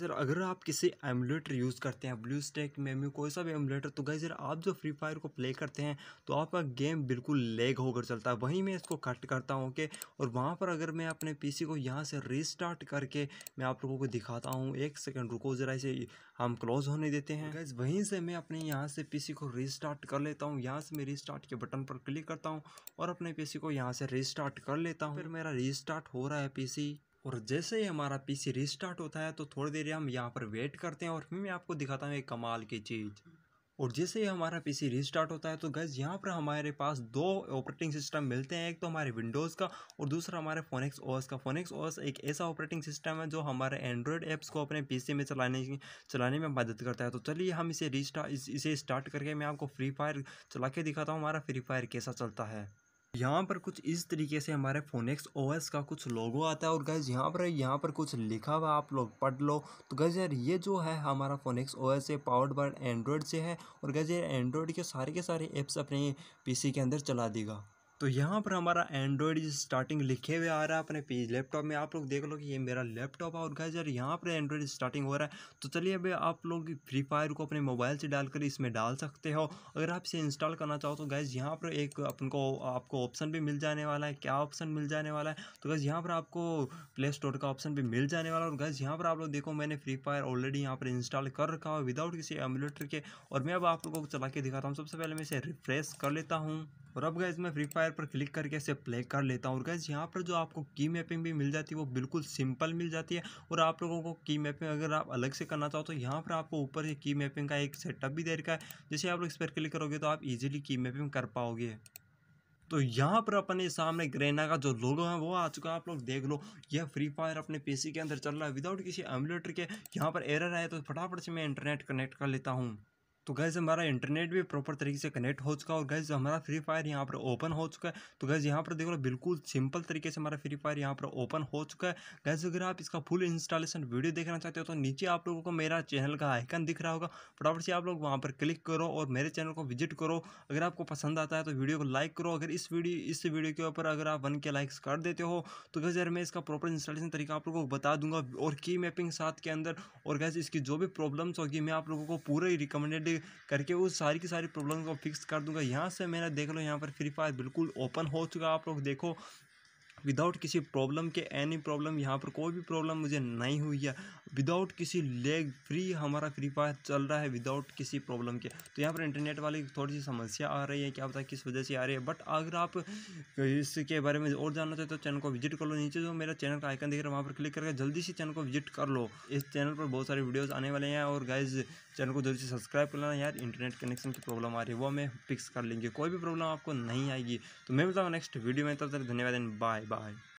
sir अगर आप किसी एमुलेटर यूज़ करते हैं ब्लू स्टेक मेमू कोई सा भी एमुलेटर तो गई सर आप जो फ्री फायर को प्ले करते हैं तो आपका गेम बिल्कुल लेग होकर चलता है वहीं मैं इसको कट करता हूँ ओके और वहाँ पर अगर मैं अपने पीसी को यहाँ से रिस्टार्ट करके मैं आप लोगों को दिखाता हूँ एक सेकेंड रुको ज़रा इसे हम क्लोज होने देते हैं गैस वहीं से मैं अपने यहाँ से पीसी को रिस्टार्ट कर लेता हूँ यहाँ से मैं रीस्टार्ट के बटन पर क्लिक करता हूँ और अपने पीसी को यहाँ से रिस्टार्ट कर लेता हूँ फिर मेरा रिस्टार्ट हो रहा है पीसी और जैसे ही हमारा पीसी रिस्टार्ट होता है तो थोड़ी देर हम यहाँ पर वेट करते हैं और फिर मैं आपको दिखाता हूँ एक कमाल की चीज़ और जैसे ही हमारा पीसी रिस्टार्ट होता है तो गैस यहाँ पर हमारे पास दो ऑपरेटिंग सिस्टम मिलते हैं एक तो हमारे विंडोज़ का और दूसरा हमारे फोनिक्स ओएस का फोनिक्स ओएस एक ऐसा ऑपरेटिंग सिस्टम है जो हमारे एंड्रॉयड ऐप्स को अपने पीसी में चलाने चलाने में मदद करता है तो चलिए हम इसे रिस्टार्ट इस, इसे स्टार्ट करके मैं आपको फ्री फायर चला के दिखाता हूँ हमारा फ्री फायर कैसा चलता है यहाँ पर कुछ इस तरीके से हमारे फोनेक्स ओएस का कुछ लोगो आता है और गैज यहाँ पर यहाँ पर कुछ लिखा हुआ आप लोग पढ़ लो तो गैज यार ये जो है हमारा फोनेक्स ओएस है पावर्ड बाय एंड्रॉयड से है और गैज यार एंड्रॉयड के सारे के सारे ऐप्स अपने पीसी के अंदर चला देगा तो यहाँ पर हमारा एंड्रॉयड स्टार्टिंग लिखे हुए आ रहा है अपने पेज लैपटॉप में आप लोग देख लो कि ये मेरा लैपटॉप है और गाइज यार यहाँ पर एंड्रॉयड स्टार्टिंग हो रहा है तो चलिए अभी आप लोग फ्री फायर को अपने मोबाइल से डालकर इसमें डाल सकते हो अगर आप इसे इंस्टॉल करना चाहो तो गाइज यहाँ पर एक अपन को आपको ऑप्शन भी मिल जाने वाला है क्या ऑप्शन मिल जाने वाला है तो गैस यहाँ पर आपको प्ले स्टोर का ऑप्शन भी मिल जाने वाला है और गैस यहाँ पर आप लोग देखो मैंने फ्री फायर ऑलरेडी यहाँ पर इंस्टॉल कर रखा है विदाउट किसी एमुलेटर के और मैं अब आप लोगों को चला के दिखाता हूँ सबसे पहले मैं इसे रिफ्रेश कर लेता हूँ और अब गैस मैं फ्री फायर पर क्लिक करके इसे प्ले कर लेता हूँ और गैस यहाँ पर जो आपको की मैपिंग भी मिल जाती है वो बिल्कुल सिंपल मिल जाती है और आप लोगों को की मैपिंग अगर आप अलग से करना चाहो तो यहाँ पर आपको ऊपर से की मैपिंग का एक सेटअप भी दे रखा है जैसे आप लोग इस पर क्लिक करोगे तो आप ईजिली की मैपिंग कर पाओगे तो यहाँ पर अपने सामने ग्रेना का जो लोगो है वो आ चुका है आप लोग देख लो यह फ्री फायर अपने पीसी के अंदर चल रहा है विदाउट किसी एमुलेटर के यहाँ पर एरर आए तो फटाफट से मैं इंटरनेट कनेक्ट कर लेता हूँ तो गैस हमारा इंटरनेट भी प्रॉपर तरीके से कनेक्ट हो चुका है और गैस हमारा फ्री फायर यहाँ पर ओपन हो चुका है तो गैस यहाँ पर देख लो बिल्कुल सिंपल तरीके से हमारा फ्री फायर यहाँ पर ओपन हो चुका है गैस अगर आप इसका फुल इंस्टॉलेशन वीडियो देखना चाहते हो तो नीचे आप लोगों को मेरा चैनल का आइकन दिख रहा होगा फटाफट से आप लोग वहाँ पर क्लिक करो और मेरे चैनल को विजिट करो अगर आपको पसंद आता है तो वीडियो को लाइक करो अगर इस वीडियो इस वीडियो के ऊपर अगर आप वन के लाइक्स कर देते हो तो गैस यार मैं इसका प्रॉपर इंस्टॉलेशन तरीका आप लोगों को बता दूंगा और की मैपिंग साथ के अंदर और गैस इसकी जो भी प्रॉब्लम्स होगी मैं आप लोगों को पूरे रिकमेंडेड करके उस सारी की सारी प्रॉब्लम को फिक्स कर दूंगा यहाँ से मेरा देख लो यहाँ पर फ्री फायर बिल्कुल ओपन हो चुका आप लोग देखो विदाउट किसी प्रॉब्लम के एनी प्रॉब्लम यहाँ पर कोई भी प्रॉब्लम मुझे नहीं हुई है विदाउट किसी लेग फ्री हमारा फ्री फायर चल रहा है विदाउट किसी प्रॉब्लम के तो यहाँ पर इंटरनेट वाली थोड़ी सी समस्या आ रही है क्या पता किस वजह से आ रही है बट अगर आप इसके बारे में और जानना चाहते हो तो चैनल को विजिट कर लो नीचे जो मेरा चैनल का आइकन दिख रहा है वहाँ पर क्लिक करके जल्दी से चैनल को विजिट कर लो इस चैनल पर बहुत सारे वीडियोज़ आने वाले हैं और गाइज चैनल को जल्दी से सब्सक्राइब कर लेना यार इंटरनेट कनेक्शन की प्रॉब्लम आ रही है वो हमें फिक्स कर लेंगे कोई भी प्रॉब्लम आपको नहीं आएगी तो मैं मिलता हूँ नेक्स्ट वीडियो में तब तक धन्यवाद एंड बाय बाय